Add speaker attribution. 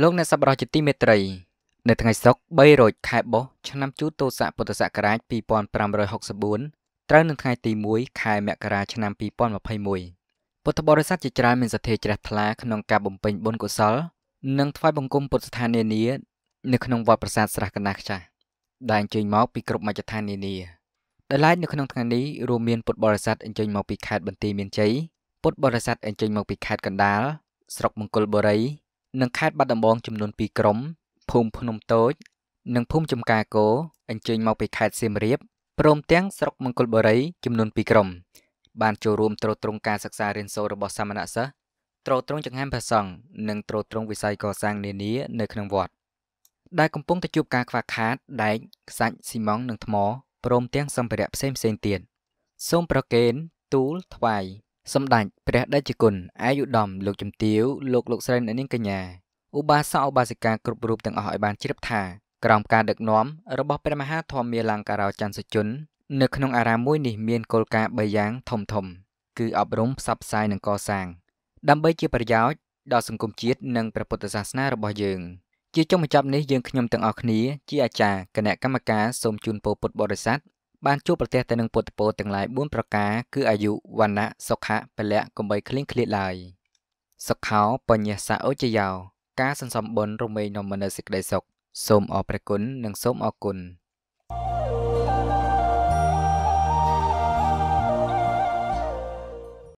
Speaker 1: លោកអ្នកសប្បុរសជាទីមេត្រី នៅថ្ងៃសុក្រ300ខែបុស្សឆ្នាំជូតទស័កពុទ្ធសករាជ2564ត្រូវនឹងថ្ងៃទី1ខែមករាឆ្នាំ2021ពុទ្ធបរិស័ទជាច្រើនមានសទ្ធាជ្រះថ្លាក្នុងការបំពេញបុណ្យកុសល និងថ្វាយបង្គំពុទ្ធស្ថាននានានៅក្នុងវត្តប្រាសាទស្រះកណ្ដាស់ខ្ចាស់ដែលអញ្ជើញមកពីគ្រប់មជ្ឈដ្ឋាននានាដែលឡាយនៅក្នុងថ្ងៃនេះរួមមានពុទ្ធបរិស័ទអញ្ជើញមកពីខេត្តបន្ទាយមានជ័យពុទ្ធបរិស័ទអញ្ជើញមកពីខេត្តកណ្ដាលស្រុកមង្គលបុរីនិងខេត្តបាត់ដំបងចំនួន2ក្រុមភូមិភ្នំតូចនិងភូមិចំការគោអញ្ជើញមកពីខេត្តសៀមរាបព្រមទាំងស្រុកមង្គលបុរី ចំនួន2ក្រុមបានចូលរួមត្រួតត្រងការសិក្សារៀនសូត្ររបស់សាមណសិស្សត្រួតត្រងចង្ហាន់ព្រះសង្ឃនិងត្រួតត្រងវិស័យកសាងនានានៅក្នុងវត្តដែលកំពុងតែជួបការខ្វះខាតដែកខ្សាច់ស៊ីម៉ងត៍និងថ្មព្រមទាំងសម្ភារៈផ្សេងៗទៀតសូមប្រកេនទូលថ្វាយសម្ដេចព្រះដេចគុណអាយុដំលោកជំទាវលោកលោកស្រីអ្នកនាងកញ្ញាឧបាសកឧបាសិកាគ្រប់រូបទាំងអស់ឲ្យបានជ្រាបថា ក្រោមការដឹកនាំរបស់ព្រះមហា ធម្មាលង្ការោច័ន្ទសុជន នៅក្នុងអារាមមួយនេះមានគោលការណ៍3យ៉ាងធំធំ គឺ អប់រំផ្សព្វផ្សាយនិងកសាង ដើម្បីជាប្រយោជន៍ដល់សង្គមជាតិនិងព្រះពុទ្ធសាសនារបស់យើងជាចុងបញ្ចប់នេះយើងខ្ញុំទាំងអស់គ្នា ជាអាចារ្យគណៈកម្មការសូមជូនពរពុទ្ធបរិស័ទបានជួបប្រទះទៅនឹងពុទ្ធពរទាំងឡាយ4ប្រការគឺអាយុវណ្ណៈសុខៈពលៈកំបីគ្លៀងគ្លៀតឡើយសុខោ បញ្ញាសាអូចយោការសន្សំបុណ្យរមែងនំមនៅសេចក្តីសុខសូមអរព្រះគុណនិងសូមអរគុណ។